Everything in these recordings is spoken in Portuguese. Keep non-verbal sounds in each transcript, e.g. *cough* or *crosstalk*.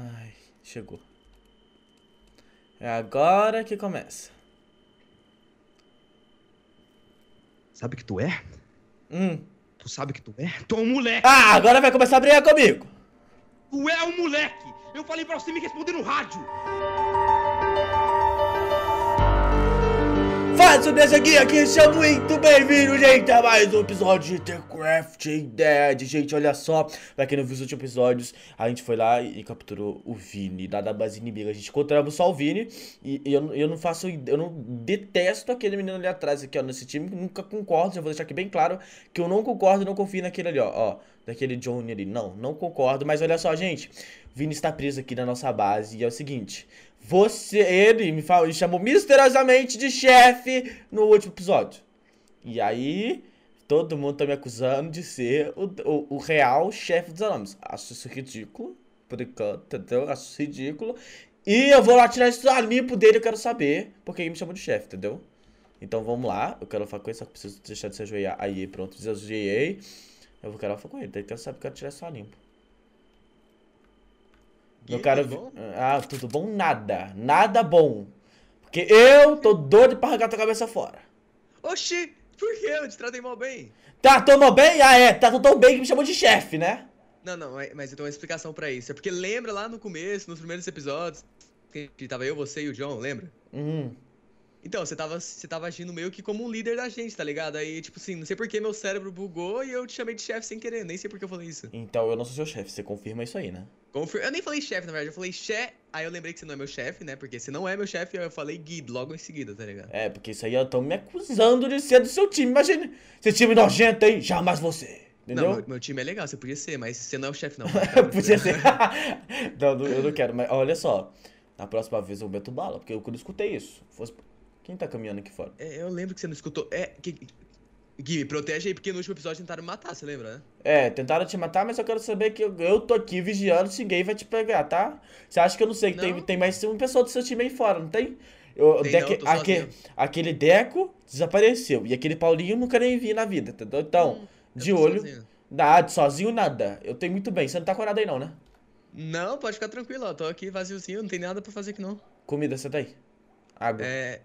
Ai, chegou. É agora que começa. Sabe que tu é? Hum. Tu sabe que tu é? Tu é um moleque! Ah, agora vai começar a brigar comigo! Tu é um moleque! Eu falei pra você me responder no rádio! faço dessa aqui, aqui sejam muito bem-vindos, gente, a mais um episódio de The Crafting Dead Gente, olha só, pra quem não viu os últimos episódios, a gente foi lá e capturou o Vini, da base inimiga A gente encontramos só o Vini, e, e eu, eu não faço, eu não detesto aquele menino ali atrás aqui, ó, nesse time Nunca concordo, já vou deixar aqui bem claro que eu não concordo e não confio naquele ali, ó, ó daquele Johnny ali. Não, não concordo. Mas olha só, gente. O Vini está preso aqui na nossa base. E é o seguinte. Você, ele me, falou, me chamou misteriosamente de chefe no último episódio. E aí, todo mundo tá me acusando de ser o, o, o real chefe dos alunos. Acho isso ridículo. Por enquanto, entendeu? Acho isso ridículo. E eu vou lá tirar esse do dele, eu quero saber porque ele me chamou de chefe, entendeu? Então vamos lá, eu quero falar com ele, só que preciso deixar de se ajoelhar. Aí, pronto, desajoelhei. Eu vou querer alfa com ele, tem que saber que eu tirar só limpo. E quero cara. Tudo tá ah, tudo bom? Nada. Nada bom. Porque eu tô doido pra arrancar tua cabeça fora. Oxi, por que eu te tratei mal bem? tá mal bem? Ah, é. tá tão bem que me chamou de chefe, né? Não, não, mas eu tenho uma explicação pra isso. É porque lembra lá no começo, nos primeiros episódios, que tava eu, você e o John, lembra? Uhum. Então, você tava, você tava agindo meio que como um líder da gente, tá ligado? Aí, tipo assim, não sei que meu cérebro bugou e eu te chamei de chefe sem querer, nem sei que eu falei isso. Então, eu não sou seu chefe, você confirma isso aí, né? Confir... Eu nem falei chefe, na verdade, eu falei che... Aí eu lembrei que você não é meu chefe, né? Porque se não é meu chefe, eu falei guide logo em seguida, tá ligado? É, porque isso aí eu tô me acusando de ser do seu time, imagina. Esse time nojento aí, jamais você. Entendeu? Não, meu, meu, time é legal, você podia ser, mas você não é o chefe, não. *laughs* podia ser. *laughs* não, eu não quero, mas olha só. Na próxima vez eu meto bala, porque eu quando escutei isso. Fosse... Quem tá caminhando aqui fora? É, eu lembro que você não escutou. É, que, Gui, me protege aí, porque no último episódio tentaram me matar, você lembra, né? É, tentaram te matar, mas eu quero saber que eu, eu tô aqui vigiando se ninguém vai te pegar, tá? Você acha que eu não sei que não. Tem, tem mais uma pessoa do seu time aí fora, não tem? Eu, tem não, aquele, aquele Deco desapareceu. E aquele Paulinho nunca nem vi na vida, entendeu? Tá, tá, então, hum, de olho. Sozinho. Nada, sozinho nada. Eu tenho muito bem. Você não tá com nada aí, não, né? Não, pode ficar tranquilo, ó. Tô aqui vaziozinho, não tem nada pra fazer aqui não. Comida, você aí? Água. É.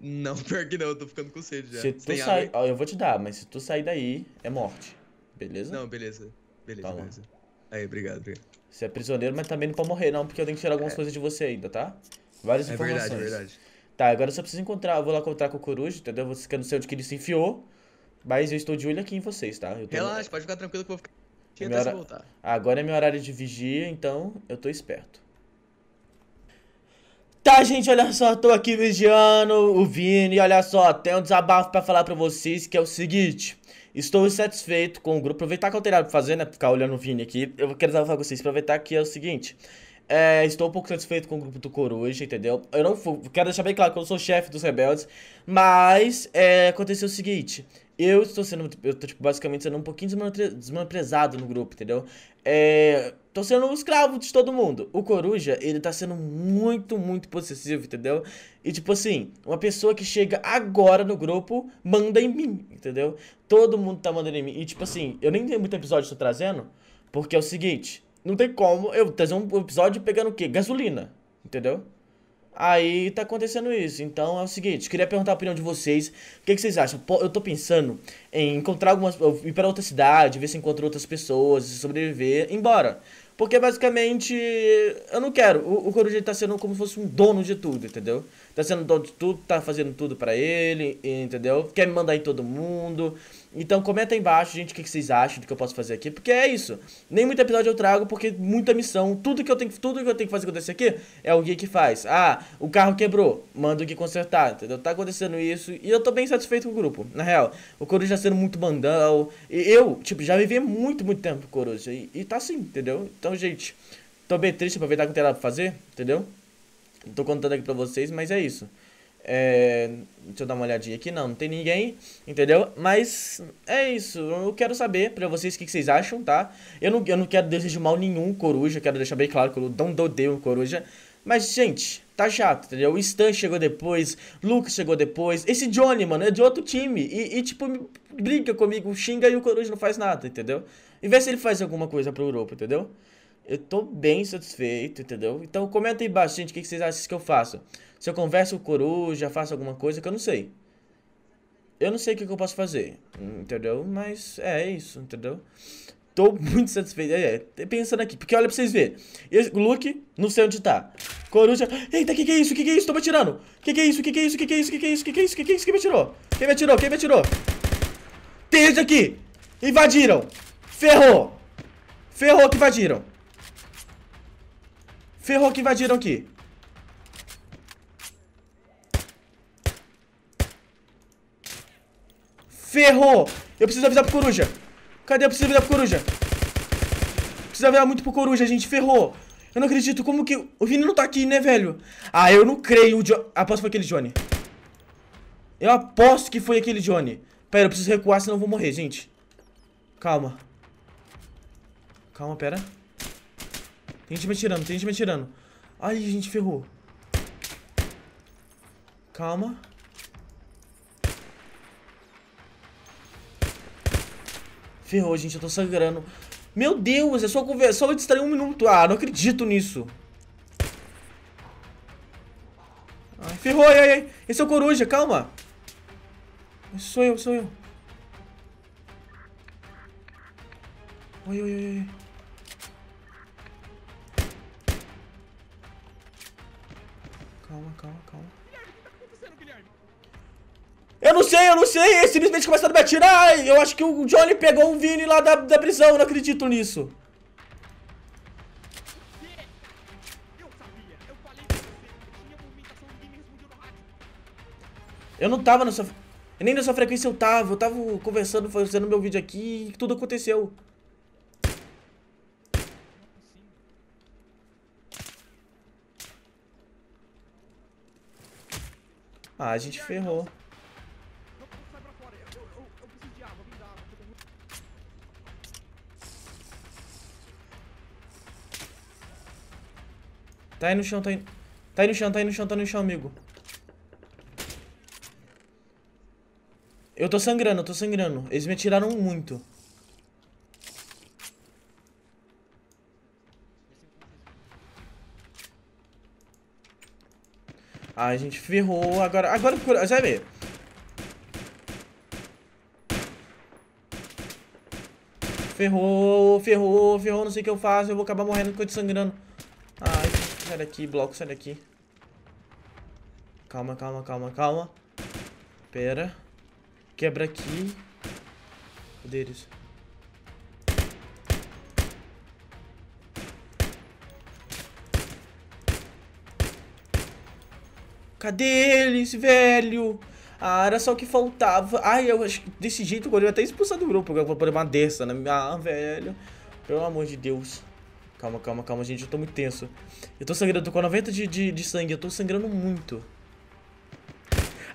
Não, *laughs* pior que não, eu tô ficando com sede já. Se tu sair. Ó, eu vou te dar, mas se tu sair daí, é morte. Beleza? Não, beleza. Beleza, Toma. Tá beleza. Aí, obrigado, obrigado. Você é prisioneiro, mas também não pode morrer, não, porque eu tenho que tirar algumas é. coisas de você ainda, tá? Várias é informações. É verdade, é verdade. Tá, agora eu só preciso encontrar. Eu vou lá encontrar com o coruja, entendeu? Você quer não sei onde que ele se enfiou. Mas eu estou de olho aqui em vocês, tá? Tô... Relaxa, pode ficar tranquilo que eu vou ficar. Tinha é hora... voltar. Agora é meu horário de vigia, então eu tô esperto. Tá, gente, olha só, tô aqui vigiando o Vini, olha só, tenho um desabafo pra falar pra vocês, que é o seguinte... Estou insatisfeito com o grupo. Aproveitar que eu tenho nada pra fazer, né? Ficar olhando o Vini aqui. Eu quero falar com vocês. Aproveitar que é o seguinte. É, estou um pouco satisfeito com o grupo do Coruja, entendeu? Eu não fui, quero deixar bem claro que eu não sou chefe dos rebeldes, mas é, aconteceu o seguinte. Eu estou sendo, eu tô, tipo, basicamente sendo um pouquinho desmantrezado no grupo, entendeu? É, tô sendo um escravo de todo mundo. O Coruja, ele tá sendo muito, muito possessivo, entendeu? E, tipo assim, uma pessoa que chega agora no grupo, manda em mim, entendeu? Todo mundo tá mandando em mim. E, tipo assim, eu nem tenho muito episódio que trazendo, porque é o seguinte não tem como eu trazer um episódio pegando o quê? Gasolina, entendeu? Aí tá acontecendo isso. Então é o seguinte, queria perguntar a opinião de vocês. O que, que vocês acham? Eu tô pensando em encontrar algumas. ir pra outra cidade, ver se encontro outras pessoas, sobreviver, embora. Porque basicamente eu não quero. O, o Coruja tá sendo como se fosse um dono de tudo, entendeu? Tá sendo dono de tudo, tá fazendo tudo para ele, entendeu? Quer me mandar em todo mundo. Então comenta aí embaixo, gente, o que, vocês acham do que eu posso fazer aqui, porque é isso. Nem muito episódio eu trago, porque muita missão, tudo que eu tenho, tudo que eu tenho que fazer acontecer aqui é o Gui que faz. Ah, o carro quebrou, manda o Gui consertar, entendeu? Tá acontecendo isso e eu tô bem satisfeito com o grupo, na real. O Coruja sendo muito bandão, e eu, tipo, já vivi muito, muito tempo com o Coruja e, e tá assim, entendeu? Então, gente, tô bem triste, aproveitar que tem nada pra fazer, entendeu? Tô contando aqui pra vocês, mas é isso. É, deixa eu dar uma olhadinha aqui. Não, não tem ninguém, entendeu? Mas é isso. Eu quero saber pra vocês o que, que, vocês acham, tá? Eu não, eu não quero desejo mal nenhum coruja. Quero deixar bem claro que eu não odeio coruja. Mas, gente, tá chato, entendeu? O Stan chegou depois, Lucas chegou depois. Esse Johnny, mano, é de outro time. E, e tipo, briga comigo, xinga e o Coruja não faz nada, entendeu? E vê se ele faz alguma coisa pro Europa, entendeu? Eu tô bem satisfeito, entendeu? Então comenta aí embaixo, gente, o que, que vocês acham que eu faço? Se eu converso com o coruja, faço alguma coisa que eu não sei. Eu não sei o que, que eu posso fazer, entendeu? Mas é isso, entendeu? Tô *laughs* muito satisfeito. É, é, pensando aqui, porque olha pra vocês verem. Esse, Luke, não sei onde tá. Coruja. Eita, o que, que é isso? O que, que é isso? Tô me atirando. O que, que é isso? O que, que é isso? O que, que é isso? O que, que é isso? O que, que é isso? O que, que é isso? Quem me atirou? Quem me atirou? Quem me atirou? Tem gente aqui! Invadiram! Ferrou! Ferrou que invadiram! Ferrou que invadiram aqui! Ferrou! Eu preciso avisar pro coruja. Cadê? Eu preciso avisar pro coruja. Preciso avisar muito pro coruja, gente. Ferrou. Eu não acredito. Como que... O Vini não tá aqui, né, velho? Ah, eu não creio. O jo... Aposto ah, que foi aquele Johnny. Eu aposto que foi aquele Johnny. Pera, eu preciso recuar, senão eu vou morrer, gente. Calma. Calma, pera. Tem gente me atirando, tem gente me atirando. Ai, gente, ferrou. Calma. Ferrou, gente, eu tô sangrando. Meu Deus, é só conversar, só eu distrair um minuto. Ah, não acredito nisso. Ah, ai, ferrou, ai, ai. Esse é o coruja, calma. Esse sou eu, sou eu. Oi, oi, oi, oi. eu não sei, eles simplesmente começaram a me atirar. Eu acho que o Johnny pegou o um Vini lá da, da prisão, eu não acredito nisso. Eu não tava nessa... Nem nessa frequência eu tava. Eu tava conversando, fazendo meu vídeo aqui e tudo aconteceu. Ah, a gente ferrou. Tá aí no chão, tá aí. Tá aí no chão, tá aí no chão, tá no chão, amigo. Eu tô sangrando, eu tô sangrando. Eles me atiraram muito. Ah, a gente ferrou. Agora, agora procura. vai ver. Ferrou, ferrou, ferrou. Não sei o que eu faço. Eu vou acabar morrendo porque eu tô sangrando. Sai daqui, bloco, sai daqui. Calma, calma, calma, calma. Pera. Quebra aqui. Cadê eles? Cadê eles, velho? Ah, era só o que faltava. Ai, eu acho que desse jeito eu ia até expulsar do grupo. Eu vou poder uma dessa, né? Ah, velho. Pelo amor de Deus. Calma, calma, calma, gente. Eu tô muito tenso. Eu tô sangrando, eu tô com 90 de, de, de sangue. Eu tô sangrando muito.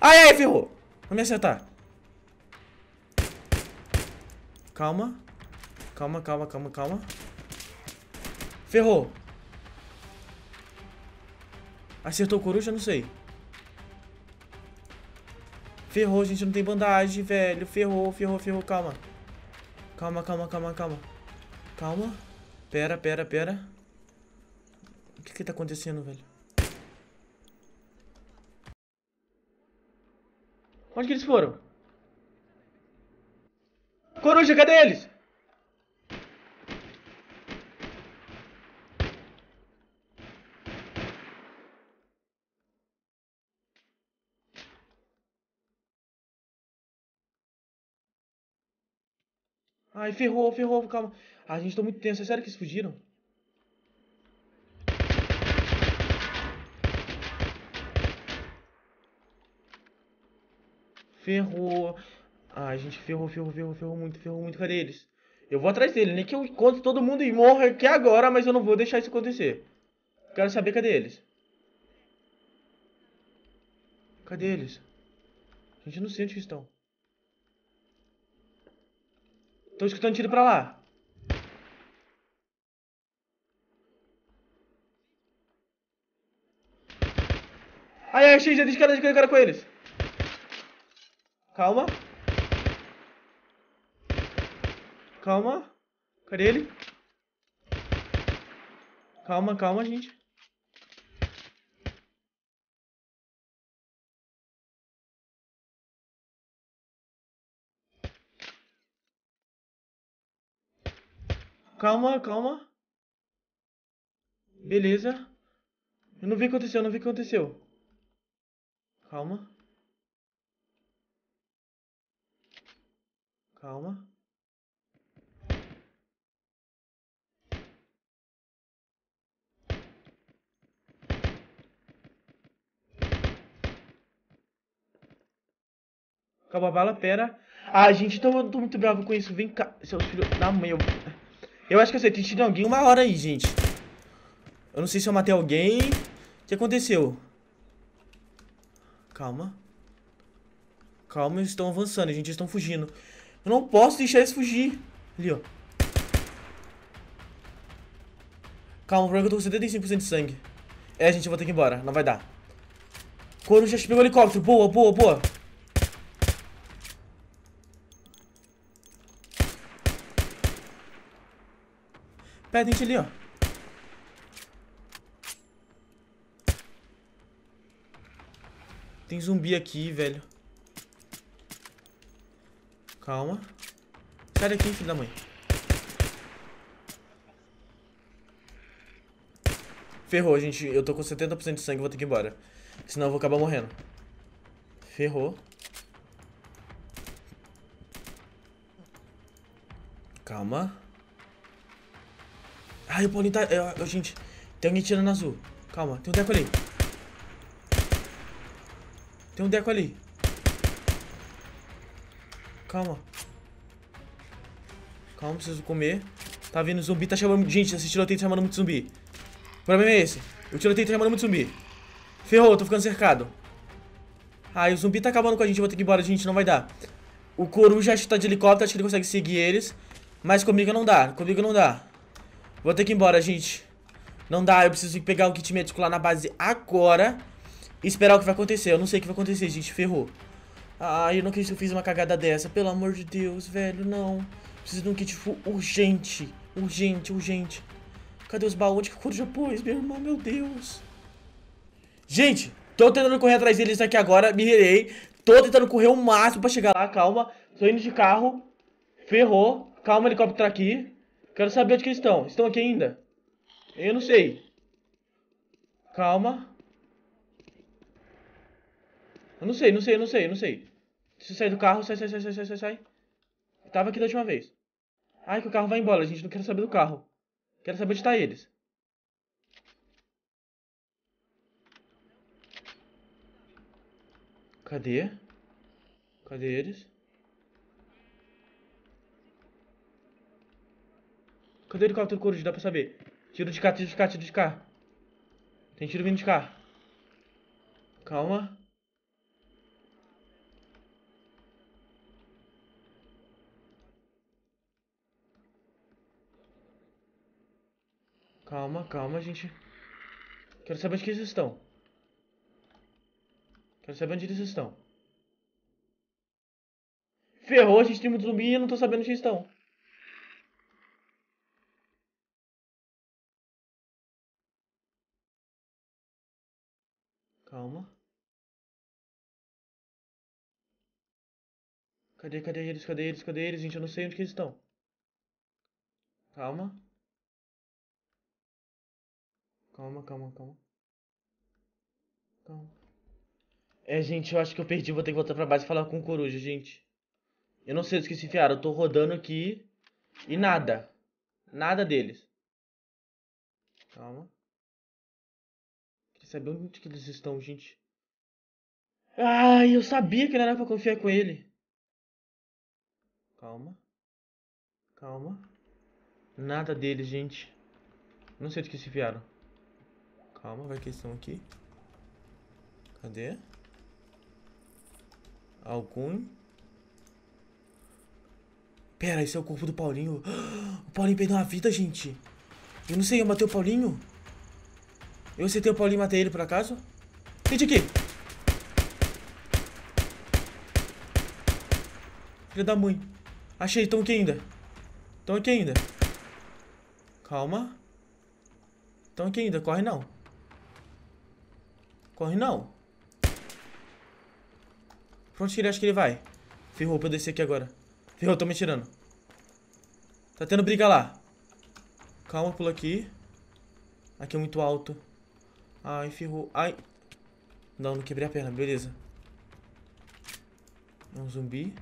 Ai, ai, ferrou! Não me acertar. Calma. Calma, calma, calma, calma. Ferrou. Acertou o coruja? Não sei. Ferrou, gente. Não tem bandagem, velho. Ferrou, ferrou, ferrou. Calma. Calma, calma, calma, calma. Calma. Pera, pera, pera. O que que tá acontecendo, velho? Onde que eles foram? Coruja, cadê eles? Ai, ferrou, ferrou, calma. A ah, gente tá muito tenso. É sério que eles fugiram? Ferrou. Ai, gente, ferrou, ferrou, ferrou, ferrou muito, ferrou muito. Cadê eles? Eu vou atrás dele, nem que eu encontre todo mundo e morra aqui agora, mas eu não vou deixar isso acontecer. Quero saber cadê eles. Cadê eles? A gente não sente que estão. Tô escutando tiro pra lá. Ai, achei, já deixa de cara, com eles. Calma. Calma. Cadê ele? Calma, calma, gente. Calma, calma. Beleza. Eu não vi o que aconteceu, não vi o que aconteceu. Calma. Calma. Acabou a bala, pera. Ah, gente, tô, então tô muito bravo com isso. Vem cá, seu filho da mãe. Eu, eu acho que eu sei, tem alguém uma hora aí, gente. Eu não sei se eu matei alguém. O que aconteceu? Calma. Calma, eles estão avançando, gente. Eles estão fugindo. Eu não posso deixar eles fugir. Ali, ó. Calma, o problema é que eu tô com 75% de sangue. É, gente, eu vou ter que ir embora. Não vai dar. Coruja pegou o helicóptero. Boa, boa, boa. a gente ali, ó. Tem zumbi aqui, velho. Calma. Sai daqui, filho da mãe. Ferrou, gente. Eu tô com 70% de sangue, vou ter que ir embora. Senão eu vou acabar morrendo. Ferrou. Calma. Ai, o Paulinho tá... Eu, eu, gente, tem alguém tirando azul. Calma, tem um teco ali. Tem um deco ali. Calma. Calma, preciso comer. Tá vindo zumbi, tá chamando... Gente, esse tiroteio tá chamando muito zumbi. O problema é esse. O tiroteio tá chamando muito zumbi. Ferrou, tô ficando cercado. Ai, ah, o zumbi tá acabando com a gente, vou ter que ir embora, gente, não vai dar. O coruja acho que tá de helicóptero, acho que ele consegue seguir eles. Mas comigo não dá, comigo não dá. Vou ter que ir embora, gente. Não dá, eu preciso pegar o kit médico lá na base agora esperar o que vai acontecer. Eu não sei o que vai acontecer, gente. Ferrou. Ah, eu não acredito que eu fiz uma cagada dessa. Pelo amor de Deus, velho, não. Preciso de um kit full urgente. Urgente, urgente. Cadê os baús? Onde que o Japão pôs, meu irmão? Meu Deus. Gente, tô tentando correr atrás deles aqui agora. Me rirei. Tô tentando correr o máximo pra chegar lá. Calma. Tô indo de carro. Ferrou. Calma, helicóptero tá aqui. Quero saber onde que eles estão. Estão aqui ainda? Eu não sei. Calma. Eu não sei, não sei, não sei, não sei. Se sair do carro, sai, sai, sai, sai, sai, sai, sai. Tava aqui da última vez. Ai, que o carro vai embora, gente. Não quero saber do carro. Quero saber onde tá eles. Cadê? Cadê eles? Cadê o helicóptero coruja? Dá pra saber. Tiro de cá, tiro de cá, tiro de cá. Tem tiro vindo de cá. Calma. Calma, calma, gente. Quero saber onde que eles estão. Quero saber onde eles estão. Ferrou, a gente tem muito zumbi e eu não tô sabendo onde eles estão. Calma. Cadê, cadê eles, cadê eles, cadê eles? Gente, eu não sei onde que eles estão. Calma. Calma, calma, calma. Calma. É, gente, eu acho que eu perdi. Vou ter que voltar pra base e falar com o coruja, gente. Eu não sei onde que se enfiaram. Eu tô rodando aqui e nada. Nada deles. Calma. Queria saber onde que eles estão, gente. Ai, eu sabia que não era pra confiar com ele. Calma. Calma. Nada deles, gente. Não sei onde que se enfiaram. Calma, vai que eles estão aqui. Cadê? algum Pera, esse é o corpo do Paulinho. *gasps* O Paulinho perdeu a vida, gente. Eu não sei, eu matei o Paulinho. Eu acertei o Paulinho e matei ele, por acaso? Gente, aqui. Filha da mãe. Achei, estão aqui ainda. Estão aqui ainda. Calma. Estão aqui ainda, corre não. Corre não. Pra onde que ele que ele vai? Ferrou pra eu descer aqui agora. Ferrou, tô me tirando. Tá tendo briga lá. Calma, pula aqui. Aqui é muito alto. Ai, ferrou. Ai. Não, não quebrei a perna. Beleza. É um zumbi.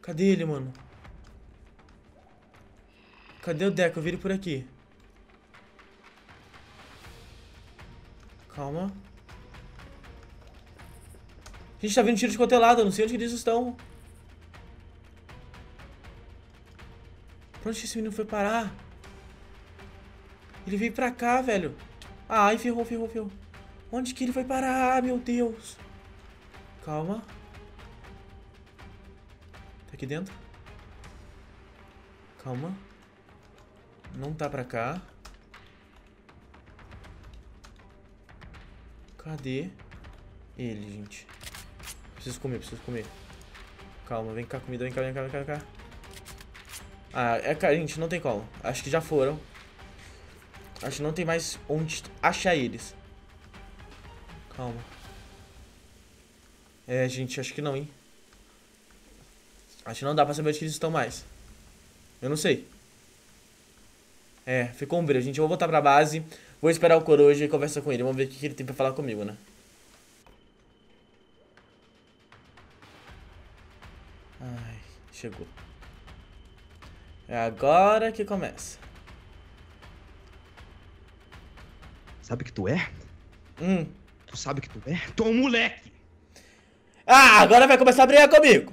Cadê ele, mano? Cadê o Deco? Eu vi ele por aqui. Calma. A gente tá vendo tiro de cotelada, não sei onde eles estão. Pra onde esse menino foi parar? Ele veio pra cá, velho. Ai, ah, ferrou, ferrou, ferrou. Onde que ele foi parar? Ah, meu Deus. Calma. Tá aqui dentro? Calma. Não tá pra cá. Cadê ele, gente? Preciso comer, preciso comer. Calma, vem cá, comida, vem cá, vem cá, vem cá, vem cá. Ah, é, cara, gente, não tem como. Acho que já foram. Acho que não tem mais onde achar eles. Calma. É, gente, acho que não, hein. Acho que não dá pra saber onde eles estão mais. Eu não sei. É, ficou um brilho, gente. Eu vou voltar pra base. Vou esperar o Coroja e conversar com ele. Vamos ver o que ele tem pra falar comigo, né? Ai, chegou. É agora que começa. Sabe que tu é? Hum. Tu sabe que tu é? Tu é um moleque! Ah, agora vai começar a brigar comigo!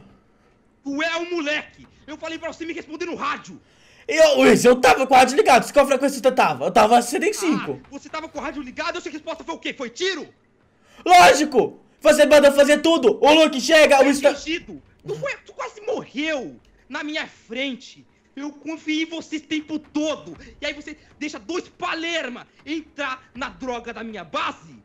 Tu é um moleque! Eu falei pra você me responder no rádio! Eu, Luiz, eu tava com o rádio ligado. Qual frequência você tava? Eu tava 75. Ah, você tava com o rádio ligado? Eu sei que a resposta foi o quê? Foi tiro? Lógico! Você mandou fazer tudo! O Luke chega, o Insta... Tu, foi, tu quase morreu na minha frente! Eu confiei em você o tempo todo! E aí você deixa dois palerma entrar na droga da minha base?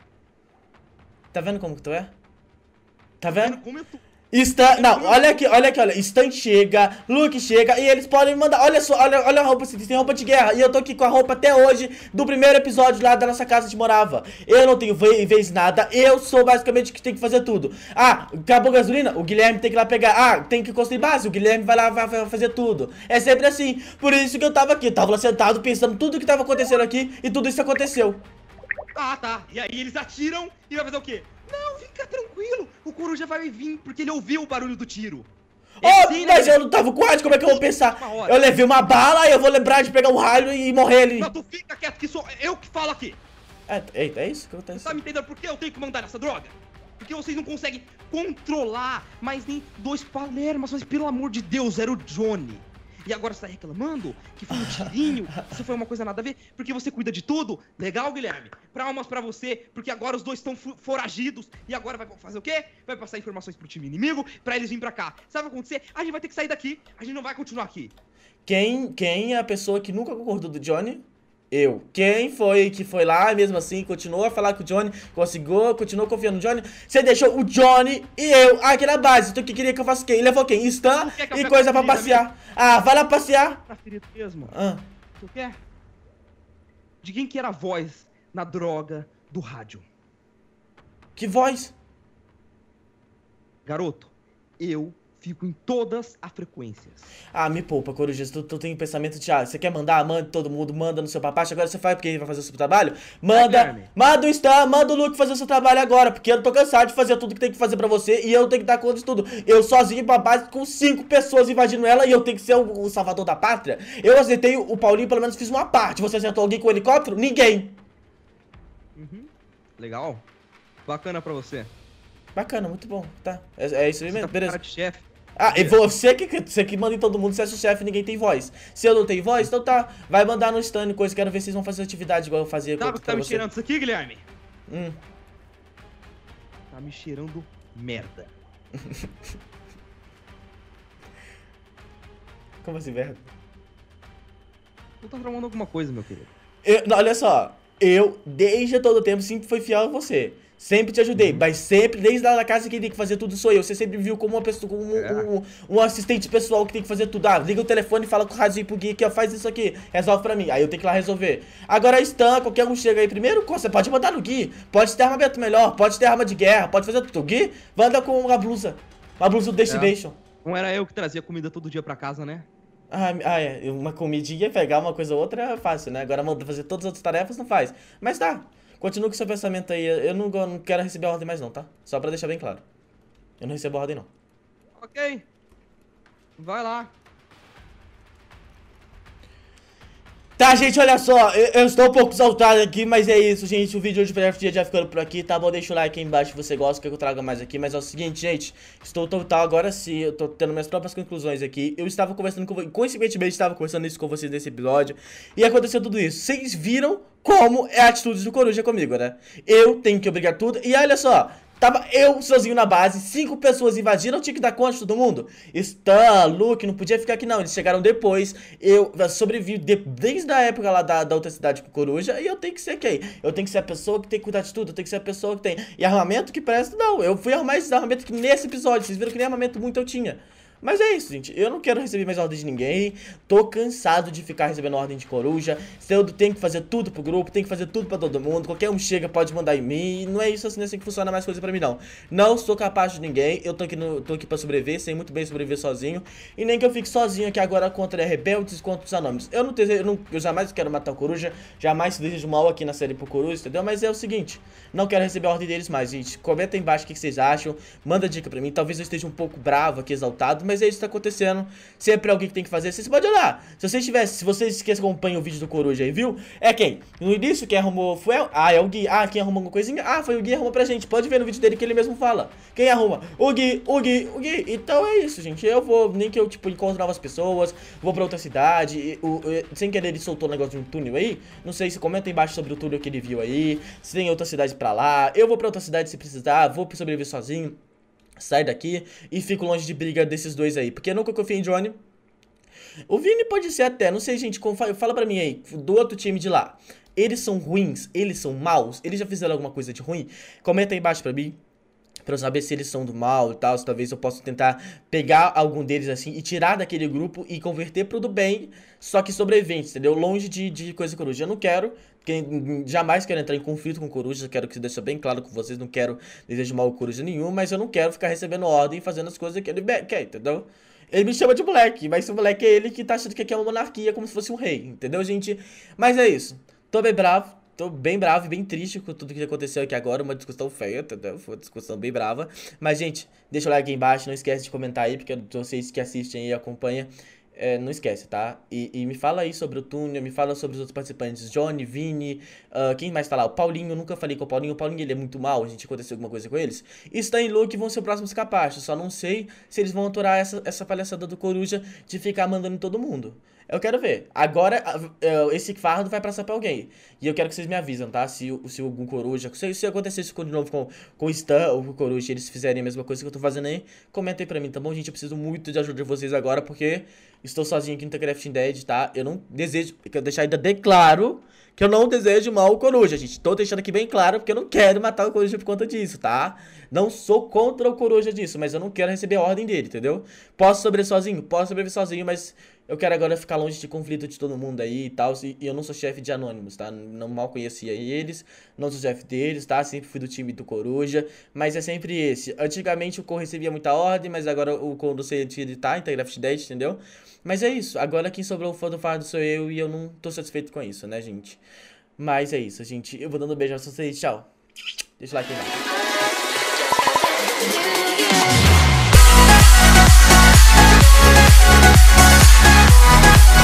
Tá vendo como que tu é? Tá, tá vendo? Tá vendo como eu tô? Stan, não, olha aqui, olha aqui, olha. Stan chega, Luke chega e eles podem me mandar. Olha só, olha, olha a roupa, vocês têm roupa de guerra. E eu tô aqui com a roupa até hoje do primeiro episódio lá da nossa casa de morava. Eu não tenho vez, nada, eu sou basicamente que tem que fazer tudo. Ah, acabou a gasolina? O Guilherme tem que ir lá pegar. Ah, tem que construir base? O Guilherme vai lá vai, vai fazer tudo. É sempre assim. Por isso que eu tava aqui, eu tava lá sentado pensando tudo que tava acontecendo aqui e tudo isso aconteceu. Ah, tá. E aí eles atiram e vai fazer o quê? fica tranquilo, o coruja vai vir, porque ele ouviu o barulho do tiro. Oh, mas eu não tava com rádio, como é que eu vou pensar? Eu levei uma bala e eu vou lembrar de pegar um raio e morrer ali. Não, tu fica quieto que sou eu que falo aqui. É, é isso que acontece. Você tá me entendendo por que eu tenho que mandar essa droga? Porque vocês não conseguem controlar mais nem dois palermas, mas pelo amor de Deus, era o Johnny e agora você tá reclamando que foi um tirinho, isso foi uma coisa nada a ver, porque você cuida de tudo. Legal, Guilherme? Palmas para você, porque agora os dois estão foragidos e agora vai fazer o quê? Vai passar informações pro time inimigo para eles virem para cá. Sabe o que vai acontecer? A gente vai ter que sair daqui, a gente não vai continuar aqui. Quem, quem é a pessoa que nunca concordou do Johnny? Eu. Quem foi que foi lá mesmo assim, continuou a falar com o Johnny, conseguiu, continuou confiando no Johnny. Você deixou o Johnny e eu aqui na base. Tu que queria que eu faça quem? Levou quem? Stan que e coisa pra passear. Amigo? Ah, vai lá passear. Tá ferido mesmo? Ah. Tu quer? De quem que era a voz na droga do rádio? Que voz? Garoto, eu fico em todas as frequências. Ah, me poupa, Corujas. Tu, tu tem um pensamento de, ah, você quer mandar? Manda todo mundo, manda no seu papai. Agora você faz porque ele vai fazer o seu trabalho. Manda, é, manda o Stan, manda o Luke fazer o seu trabalho agora, porque eu tô cansado de fazer tudo que tem que fazer pra você e eu tenho que dar conta de tudo. Eu sozinho, papai, com cinco pessoas invadindo ela e eu tenho que ser o, o salvador da pátria. Eu acertei o Paulinho, pelo menos fiz uma parte. Você acertou alguém com o helicóptero? Ninguém. Uhum. Legal. Bacana pra você. Bacana, muito bom. Tá. É, é isso aí mesmo, tá beleza. Cara de chefe. Ah, e você que, você que manda em todo mundo, você é o chefe, ninguém tem voz. Se eu não tenho voz, então tá, vai mandar no stand coisa, quero ver se vocês vão fazer atividade igual eu fazia. Sabe tá, você. tá me cheirando isso aqui, Guilherme? Hum. Tá me cheirando merda. *laughs* Como assim, merda? Eu tô tramando alguma coisa, meu querido. Eu, não, olha só, eu, desde todo tempo, sempre fui fiel a você. Sempre te ajudei, uhum. mas sempre, desde lá da casa, quem tem que fazer tudo sou eu. Você sempre viu como uma pessoa, como um, é. um, um, assistente pessoal que tem que fazer tudo. Ah, liga o telefone e fala com o Razinho pro Gui que ó, faz isso aqui, resolve pra mim. Aí eu tenho que ir lá resolver. Agora a Stan, qualquer um chega aí primeiro, você pode mandar no Gui, pode ter armamento melhor, pode ter arma de guerra, pode fazer tudo. Gui, manda com uma blusa, uma blusa do é. Destination. É. Não era eu que trazia comida todo dia pra casa, né? Ah, ah, é, uma comidinha, pegar uma coisa ou outra é fácil, né? Agora mandar fazer todas as outras tarefas não faz. Mas dá. Tá. Continua com seu pensamento aí. Eu não, não quero receber ordem mais não, tá? Só pra deixar bem claro. Eu não recebo ordem não. Ok. Vai lá. Tá, gente, olha só, eu, eu, estou um pouco exaltado aqui, mas é isso, gente, o vídeo de hoje dia já ficando por aqui, tá bom? Deixa o like aí embaixo se você gosta, que eu traga mais aqui, mas é o seguinte, gente, estou total agora sim, eu estou tendo minhas próprias conclusões aqui, eu estava conversando com vocês, coincidentemente estava conversando isso com vocês nesse episódio, e aconteceu tudo isso, vocês viram como é a atitude do Coruja comigo, né? Eu tenho que obrigar tudo, e olha só, Tava eu sozinho na base, cinco pessoas invadiram, eu tinha que dar conta de todo mundo. Stan, Luke, não podia ficar aqui não, eles chegaram depois, eu sobrevivi de, desde a época lá da, da outra cidade com Coruja, e eu tenho que ser quem? Eu tenho que ser a pessoa que tem que cuidar de tudo, eu tenho que ser a pessoa que tem... E armamento que presta, não, eu fui arrumar esses armamentos que nesse episódio, vocês viram que nem armamento muito eu tinha. Mas é isso, gente. Eu não quero receber mais ordem de ninguém. Tô cansado de ficar recebendo ordem de coruja. Então, eu tenho que fazer tudo pro grupo, tenho que fazer tudo pra todo mundo. Qualquer um chega, pode mandar em mim. Não é isso assim, é assim que funciona mais coisa pra mim, não. Não sou capaz de ninguém. Eu tô aqui, no, tô aqui pra sobreviver, sei muito bem sobreviver sozinho. E nem que eu fique sozinho aqui agora contra rebeldes contra os anônimos. Eu não, eu não eu jamais quero matar o coruja. Jamais desejo mal aqui na série pro coruja, entendeu? Mas é o seguinte. Não quero receber a ordem deles mais, gente. Comenta aí embaixo o que, que vocês acham. Manda dica pra mim. Talvez eu esteja um pouco bravo aqui, exaltado mas é isso que tá acontecendo. Sempre é alguém que tem que fazer, vocês podem olhar. Se vocês tivessem, se vocês que acompanham o vídeo do Coruja aí, viu? É quem? No início, quem arrumou foi... Ah, é o Gui. Ah, quem arrumou alguma coisinha? Ah, foi o Gui arrumou pra gente. Pode ver no vídeo dele que ele mesmo fala. Quem arruma? O Gui, o Gui, o Gui. Então é isso, gente. Eu vou, nem que eu, tipo, encontro novas pessoas, vou pra outra cidade. E, o, e, sem querer, ele soltou um negócio de um túnel aí. Não sei se comenta embaixo sobre o túnel que ele viu aí. Se tem outra cidade pra lá. Eu vou pra outra cidade se precisar. Vou sobreviver sozinho. Sai daqui e fico longe de briga desses dois aí. Porque eu nunca confiei em Johnny. O Vini pode ser até, não sei, gente, fala pra mim aí, do outro time de lá. Eles são ruins? Eles são maus? Eles já fizeram alguma coisa de ruim? Comenta aí embaixo pra mim. Pra eu saber se eles são do mal e tal, se talvez eu possa tentar pegar algum deles assim e tirar daquele grupo e converter pro do bem, só que sobrevivente, entendeu? Longe de, de coisa coruja. Eu não quero, porque jamais quero entrar em conflito com coruja, quero que isso deixe bem claro com vocês, não quero desejo mal coruja nenhum, mas eu não quero ficar recebendo ordem e fazendo as coisas que ele quer, entendeu? Ele me chama de moleque, mas esse moleque é ele que tá achando que aqui é uma monarquia, como se fosse um rei, entendeu, gente? Mas é isso. Tô bem bravo, Tô bem bravo e bem triste com tudo que aconteceu aqui agora. Uma discussão feia, entendeu? Foi uma discussão bem brava. Mas, gente, deixa o like aí embaixo. Não esquece de comentar aí, porque vocês que assistem e acompanham, é, não esquece, tá? E, e, me fala aí sobre o túnel, me fala sobre os outros participantes. Johnny, Vini, uh, quem mais falar? Tá o Paulinho, nunca falei com o Paulinho. O Paulinho, ele é muito mal, a gente aconteceu alguma coisa com eles. Stan e Luke vão ser o próximo escapacho. Só não sei se eles vão aturar essa, essa palhaçada do Coruja de ficar mandando todo mundo. Eu quero ver. Agora, é, esse fardo vai pra alguém. E eu quero que vocês me avisam, tá? Se, se algum coruja. Se, se acontecer isso de novo com, com o Stan ou com o coruja eles fizerem a mesma coisa que eu tô fazendo aí, comenta aí pra mim, tá bom, gente? Eu preciso muito de ajuda de vocês agora, porque estou sozinho aqui no The Crafting Dead, tá? Eu não desejo. Eu quero deixar ainda bem claro que eu não desejo mal o coruja, gente. Tô deixando aqui bem claro porque eu não quero matar o coruja por conta disso, tá? Não sou contra o coruja disso, mas eu não quero receber a ordem dele, entendeu? Posso sobreviver sozinho? Posso sobreviver sozinho, mas eu quero agora ficar longe de conflito de todo mundo aí e tal. E, eu não sou chefe de anônimos, tá? Não mal conhecia eles, não sou chefe deles, tá? Sempre fui do time do Coruja, mas é sempre esse. Antigamente o Cor recebia muita ordem, mas agora o Cor não sei editar, Intergraft 10, entendeu? Mas é isso. Agora quem sobrou fã do fardo sou eu e eu não tô satisfeito com isso, né, gente? Mas é isso, gente. Eu vou dando um beijo pra vocês. Tchau. Deixa o like aí. Embaixo. Né? Bye.